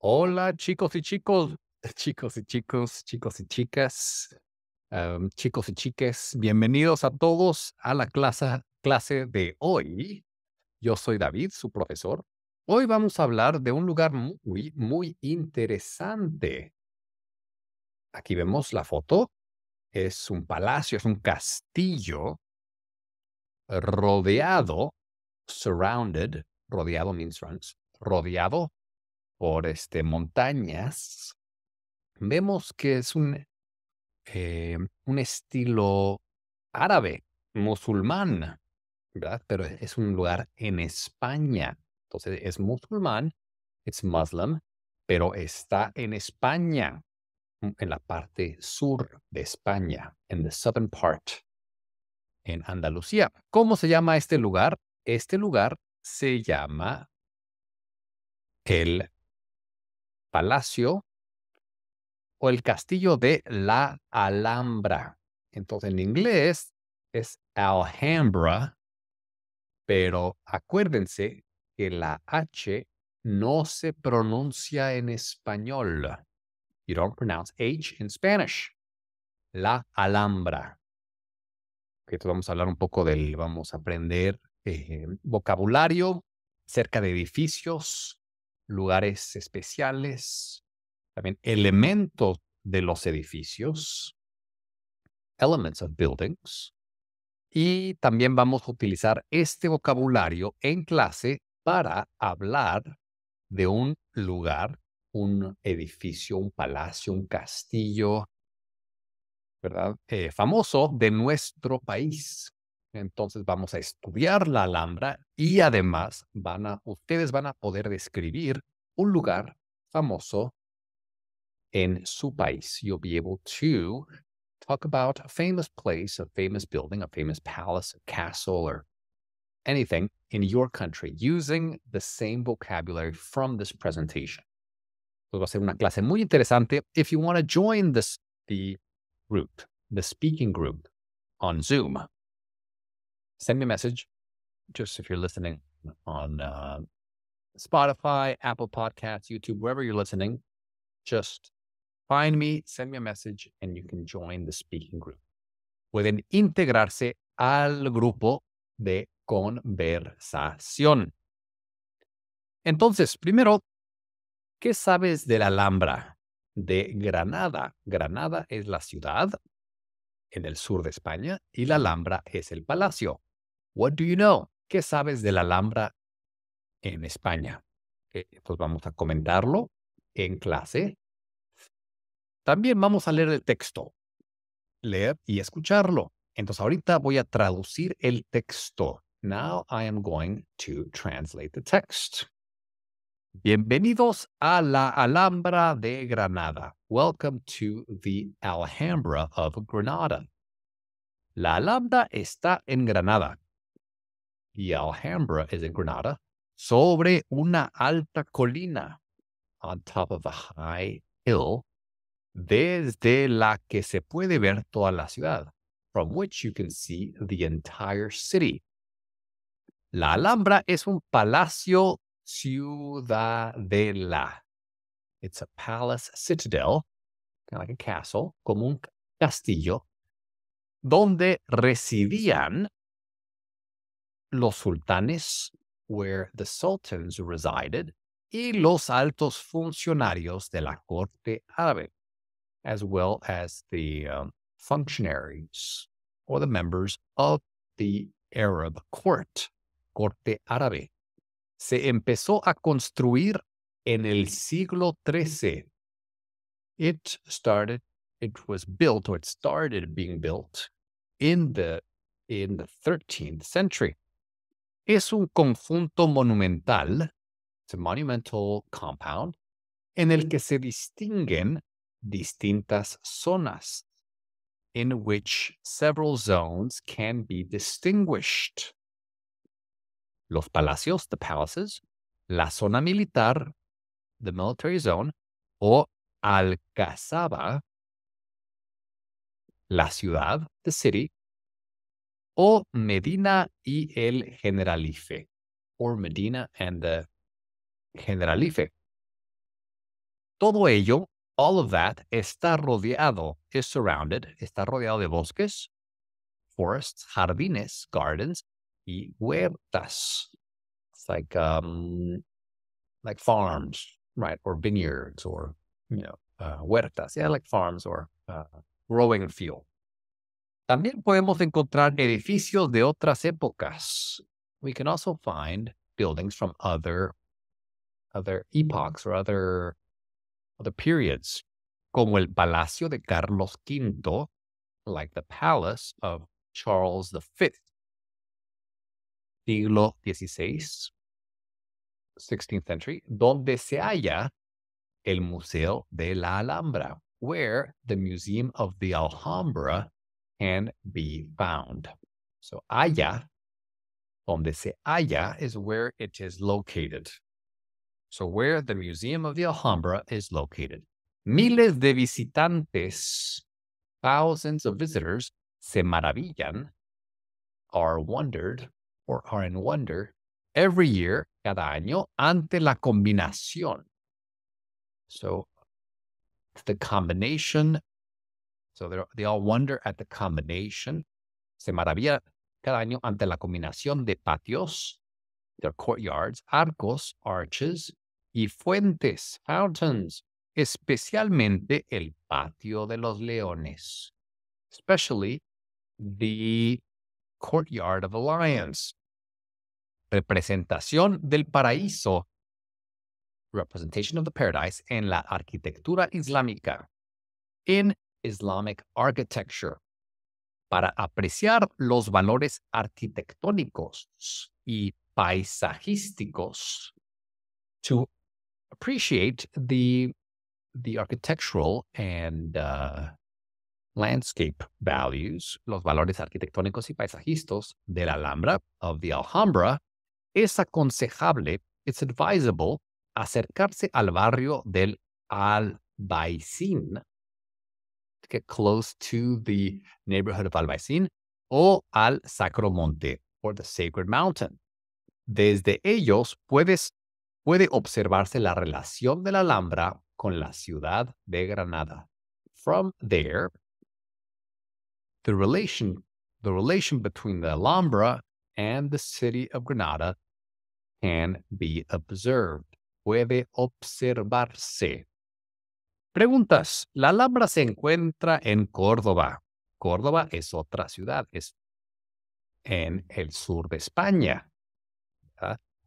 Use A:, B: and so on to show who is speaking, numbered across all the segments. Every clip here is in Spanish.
A: Hola chicos y chicos, chicos y chicos, chicos y chicas, em, chicos y chicas. bienvenidos a todos a la clase, clase de hoy. Yo soy David, su profesor. Hoy vamos a hablar de un lugar muy, muy interesante. Aquí vemos la foto. Es un palacio, es un castillo rodeado, surrounded, rodeado means runs, rodeado por este, montañas, vemos que es un, eh, un estilo árabe, musulmán, ¿verdad? Pero e, es un lugar en España. Entonces es musulmán, es muslim, pero está en España, mm, en la parte sur de España, en the southern part, en Andalucía. ¿Cómo se llama este lugar? Este lugar se llama el Palacio o el Castillo de la Alhambra. Entonces en inglés es Alhambra, pero acuérdense que la H no se pronuncia en español. You don't pronounce H in Spanish. La Alhambra. entonces vamos a hablar un poco del, vamos a aprender eh, vocabulario cerca de edificios, lugares especiales, también elementos de los edificios, elements of buildings, y también vamos a utilizar este vocabulario en clase para hablar de un lugar, un edificio, un palacio, un castillo, ¿verdad? Eh, famoso de nuestro país. Entonces vamos a estudiar la Alhambra y además van a, ustedes van a poder describir un lugar famoso en su país. You'll be able to talk about a famous place, a famous building, a famous palace, a castle, or anything in your country using the same vocabulary from this presentation. Pues va a ser una clase muy interesante. If you want to join the group, the speaking group on Zoom, send me a message just if you're listening on uh, Spotify, Apple Podcasts, YouTube, wherever you're listening, just find me, send me a message, and you can join the speaking group. Pueden integrarse al grupo de conversación. Entonces, primero, ¿qué sabes de la Alhambra de Granada? Granada es la ciudad en el sur de España y la Alhambra es el palacio. What do you know? ¿Qué sabes de la Alhambra en España? Eh, pues vamos a comentarlo en clase. También vamos a leer el texto, leer y escucharlo. Entonces ahorita voy a traducir el texto. Now I am going to translate the text. Bienvenidos a la Alhambra de Granada. Welcome to the Alhambra of Granada. La Alhambra está en Granada, y Alhambra is in Granada, sobre una alta colina, on top of a high hill, desde la que se puede ver toda la ciudad, from which you can see the entire city. La Alhambra es un palacio ciudadela. It's a palace citadel, kind of like a castle, como un castillo, donde residían los sultanes, where the sultans resided, y los altos funcionarios de la corte árabe, as well as the um, functionaries or the members of the Arab court, corte árabe. Se empezó a construir en el siglo XIII. It started, it was built, or it started being built in the in the 13th century. es un conjunto monumental, it's a monumental compound, en el que se distinguen distintas zonas, in which several zones can be distinguished. Los palacios, the palaces, la zona militar, the military zone, o alcazaba, la ciudad, the city, o Medina y el Generalife, or Medina and the Generalife. Todo ello, all of that, está rodeado, is surrounded, está rodeado de bosques, forests, jardines, gardens, y huertas. It's like um, like farms, right, or vineyards, or you know, uh, huertas. Yeah, like farms or uh, growing field, También podemos encontrar edificios de otras épocas. We can also find buildings from other other epochs or other other periods, como el Palacio de Carlos V, like the palace of Charles V, siglo XVI, 16th century, donde se halla el Museo de la Alhambra, where the Museum of the Alhambra can be found. So allá, donde se halla is where it is located. So where the Museum of the Alhambra is located. Miles de visitantes, thousands of visitors, se maravillan, are wondered or are in wonder every year, cada año, ante la combinación. So the combination so they all wonder at the combination. Se maravilla cada año ante la combinación de patios, their courtyards, arcos, arches, y fuentes, fountains, especialmente el patio de los leones, especially the courtyard of the lions. Representación del paraíso, representation of the paradise en la arquitectura islámica. In Islamic Architecture para apreciar los valores arquitectónicos y paisajísticos. To appreciate the, the architectural and uh, landscape values, los valores arquitectónicos y paisajísticos de la Alhambra, of the Alhambra, es aconsejable, it's advisable, acercarse al barrio del Albaicín get close to the mm-hmm. neighborhood of Albaicín or al Sacro Monte or the Sacred Mountain. Desde ellos puedes, puede observarse la relación de la Alhambra con la ciudad de Granada. From there, the relation, the relation between the Alhambra and the city of Granada can be observed. Puede observarse. Preguntas. La Alhambra se encuentra en Córdoba. Córdoba es otra ciudad, es en el sur de España.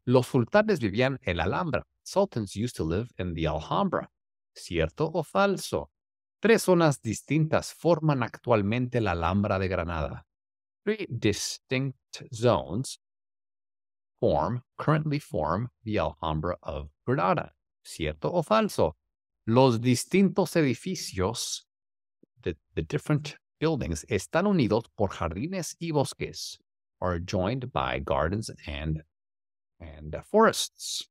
A: Los sultanes vivían en la Alhambra. Sultans used to live in the Alhambra. ¿Cierto o falso? Tres zonas distintas forman actualmente la Alhambra de Granada. Three distinct zones form, currently form, the Alhambra of Granada. ¿Cierto o falso? los distintos edificios the, the different buildings están unidos por jardines y bosques, are joined by gardens and, and forests.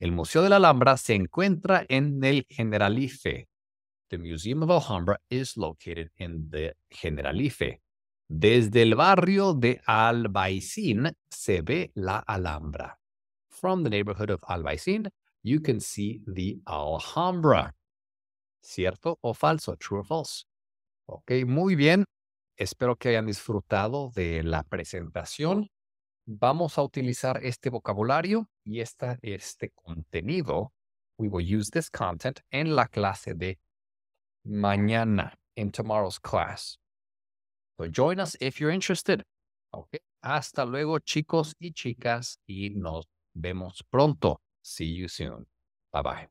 A: El Museo de la Alhambra se encuentra en el Generalife. The Museum of Alhambra is located in the Generalife. Desde el barrio de Albaicín se ve la Alhambra. From the neighborhood of Albaicín, you can see the Alhambra. ¿Cierto o falso? True o false. Ok, muy bien. Espero que hayan disfrutado de la presentación. Vamos a utilizar este vocabulario y esta, este contenido. We will use this content en la clase de mañana, in tomorrow's class. So join us if you're interested. Okay. Hasta luego, chicos y chicas, y nos vemos pronto. See you soon. Bye bye.